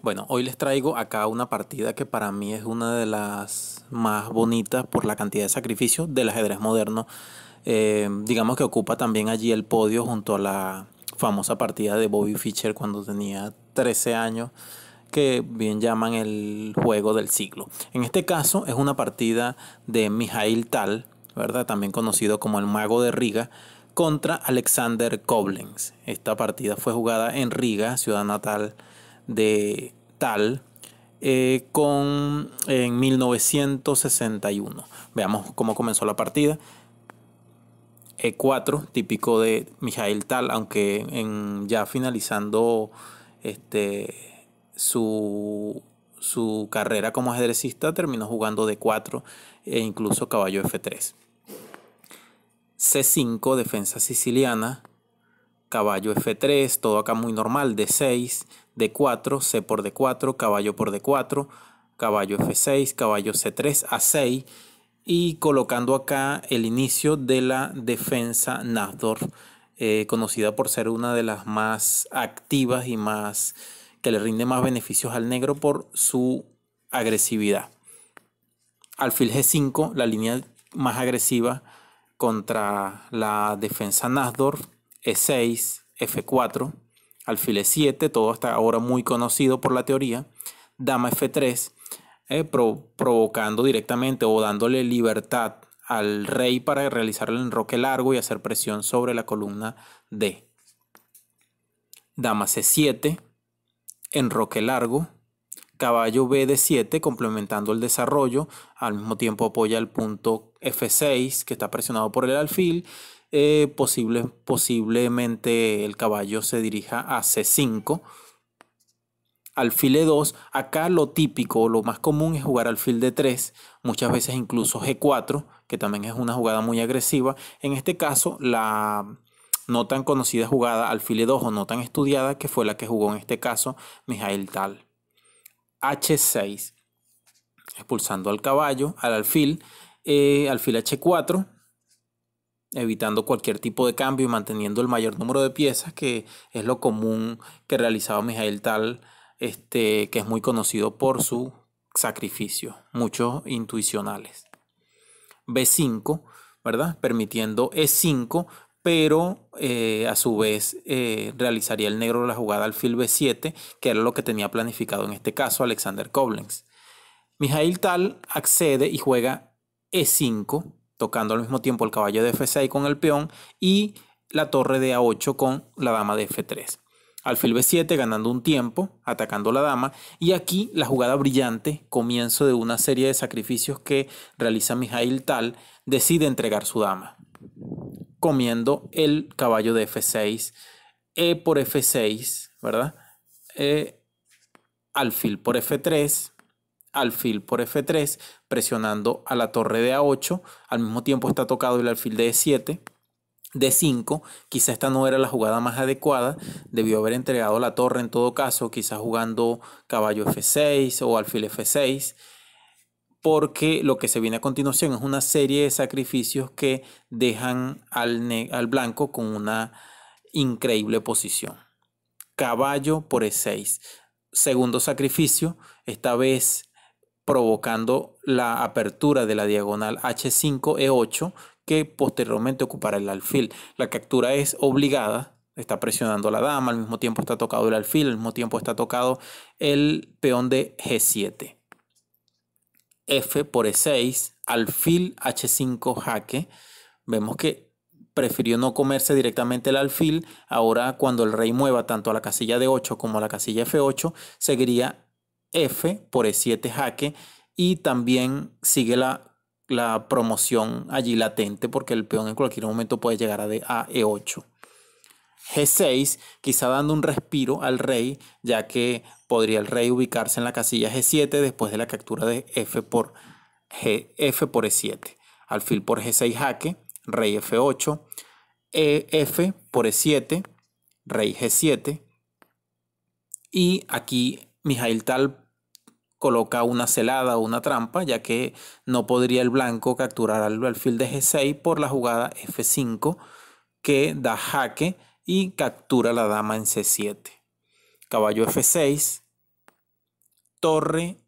Bueno, hoy les traigo acá una partida que para mí es una de las más bonitas por la cantidad de sacrificio del ajedrez moderno. Eh, digamos que ocupa también allí el podio junto a la famosa partida de Bobby Fischer cuando tenía 13 años, que bien llaman el juego del siglo. En este caso es una partida de Mijail Tal, ¿verdad? También conocido como el mago de Riga contra Alexander Koblenz. Esta partida fue jugada en Riga, ciudad natal de Tal eh, con, en 1961. Veamos cómo comenzó la partida. E4, típico de Mijail Tal, aunque ya finalizando este, su, carrera como ajedrecista, terminó jugando D4 e incluso caballo F3. C5, defensa siciliana, caballo F3, todo acá muy normal, D6, D4, C por D4, caballo por D4, caballo F6, caballo C3, A6 y colocando acá el inicio de la defensa Nazdorf, eh, conocida por ser una de las más activas y más que le rinde más beneficios al negro por su agresividad. Alfil G5, la línea más agresiva contra la defensa Nazdorf, E6, F4, alfil 7 todo hasta ahora muy conocido por la teoría, dama f3, eh, provocando directamente o dándole libertad al rey para realizar el enroque largo y hacer presión sobre la columna D. Dama c7, enroque largo, Caballo B de 7 complementando el desarrollo, al mismo tiempo apoya el punto F6 que está presionado por el alfil, eh, posible, posiblemente el caballo se dirija a C5. Alfil E2, acá lo típico, lo más común es jugar alfil de 3, muchas veces incluso G4, que también es una jugada muy agresiva. En este caso, la, no tan conocida jugada alfil 2 e o no tan estudiada que fue la que jugó en este caso Mijail Tal. H6, expulsando al caballo, al alfil, eh, alfil H4, evitando cualquier tipo de cambio y manteniendo el mayor número de piezas, que es lo común que realizaba Mijael Tal, este, que es muy conocido por su sacrificio, muchos intuicionales. B5, ¿verdad? Permitiendo E5, pero eh, a su vez eh, realizaría el negro la jugada alfil B7, que era lo que tenía planificado en este caso Alexander Koblenz. Mijail Tal accede y juega E5, tocando al mismo tiempo el caballo de F6 con el peón y la torre de A8 con la dama de F3. Alfil B7 ganando un tiempo, atacando la dama, y aquí la jugada brillante, comienzo de una serie de sacrificios que realiza Mijail Tal, decide entregar su dama comiendo el caballo de F6, E por F6, ¿verdad? E alfil por F3, alfil por F3, presionando a la torre de A8, al mismo tiempo está tocado el alfil de E7, D5, quizá esta no era la jugada más adecuada, debió haber entregado la torre en todo caso, quizá jugando caballo F6 o alfil F6, porque lo que se viene a continuación es una serie de sacrificios que dejan al, al blanco con una increíble posición. Caballo por E6. Segundo sacrificio, esta vez provocando la apertura de la diagonal H5E8 que posteriormente ocupará el alfil. La captura es obligada, está presionando la dama, al mismo tiempo está tocado el alfil, al mismo tiempo está tocado el peón de G7. F por E6, alfil H5 jaque. Vemos que prefirió no comerse directamente el alfil. Ahora cuando el rey mueva tanto a la casilla de 8 como a la casilla F8, seguiría F por E7 jaque. Y también sigue la, la promoción allí latente porque el peón en cualquier momento puede llegar a, de, a E8. G6, quizá dando un respiro al rey, ya que podría el rey ubicarse en la casilla G7 después de la captura de F por, G, por E7. Alfil por G6 jaque, rey F8, e, F por E7, rey G7. Y aquí Mijail Tal coloca una celada o una trampa, ya que no podría el blanco capturar al alfil de G6 por la jugada F5 que da jaque y captura la dama en C7. Caballo F6, torre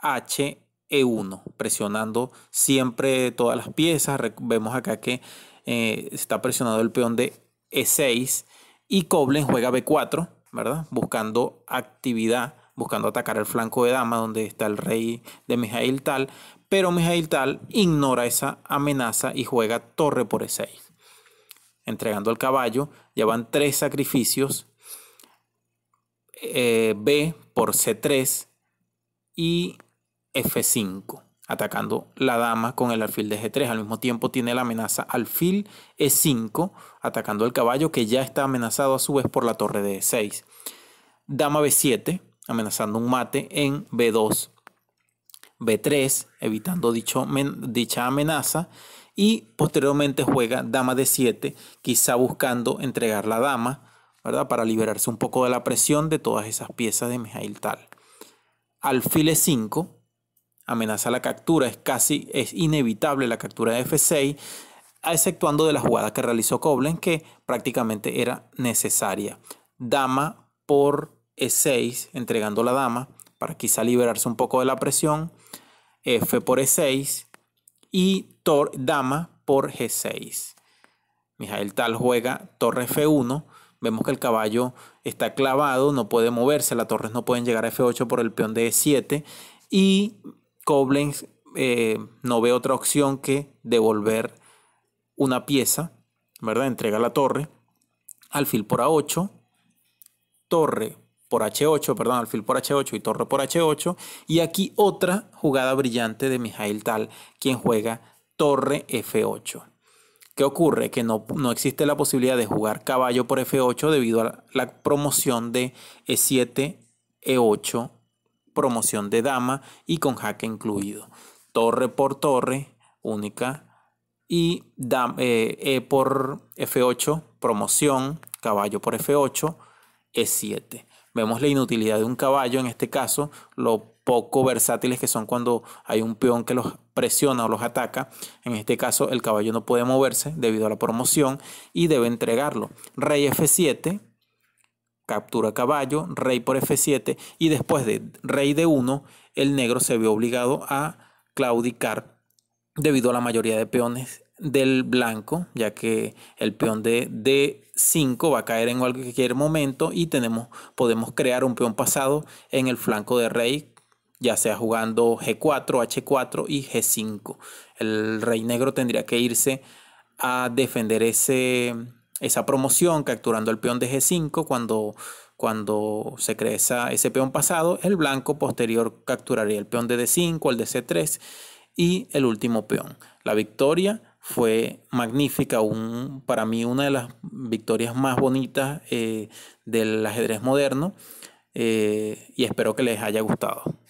H e1, presionando siempre todas las piezas. Vemos acá que eh, está presionado el peón de E6 y Koblen juega B4, ¿verdad? Buscando actividad, buscando atacar el flanco de dama donde está el rey de Mijail Tal, pero Mijail Tal ignora esa amenaza y juega torre por E6 entregando al caballo, llevan tres sacrificios, eh, B por C3 y F5, atacando la dama con el alfil de G3. Al mismo tiempo tiene la amenaza alfil E5, atacando al caballo que ya está amenazado a su vez por la torre de E6. Dama B7, amenazando un mate en B2. B3, evitando dicho, dicha amenaza y posteriormente juega dama de 7, quizá buscando entregar la dama, ¿verdad? Para liberarse un poco de la presión de todas esas piezas de Mijail Tal. Alfil E5, amenaza la captura, es casi es inevitable la captura de F6, exceptuando de la jugada que realizó Koblen que prácticamente era necesaria. Dama por E6, entregando la dama para quizá liberarse un poco de la presión. F por E6 y dama por G6. Mijael Tal juega torre F1. Vemos que el caballo está clavado, no puede moverse. Las torres no pueden llegar a F8 por el peón de E7. Y Koblenz eh, no ve otra opción que devolver una pieza, ¿verdad? Entrega la torre. Alfil por A8. Torre por H8, perdón, alfil por H8 y torre por H8. Y aquí otra jugada brillante de Mijail Tal, quien juega torre F8. ¿Qué ocurre? Que no, existe la posibilidad de jugar caballo por F8 debido a la promoción de E7, E8, promoción de dama y con jaque incluido. Torre por torre, única. Y eh, E por F8, promoción, caballo por F8, E7. Vemos la inutilidad de un caballo, en este caso, lo poco versátiles que son cuando hay un peón que los presiona o los ataca. En este caso, el caballo no puede moverse debido a la promoción y debe entregarlo. Rey F7, captura caballo, rey por F7 y después de rey D1, el negro se vio obligado a claudicar debido a la mayoría de peones del blanco, ya que el peón de D 5 va a caer en cualquier momento y tenemos, podemos crear un peón pasado en el flanco de rey, ya sea jugando G4, H4 y G5. El rey negro tendría que irse a defender ese, esa promoción capturando el peón de G5 cuando, cuando se cree ese peón pasado. El blanco posterior capturaría el peón de D5, el de C3 y el último peón. La victoria fue magnífica, para mí una de las victorias más bonitas eh, del ajedrez moderno eh, y espero que les haya gustado.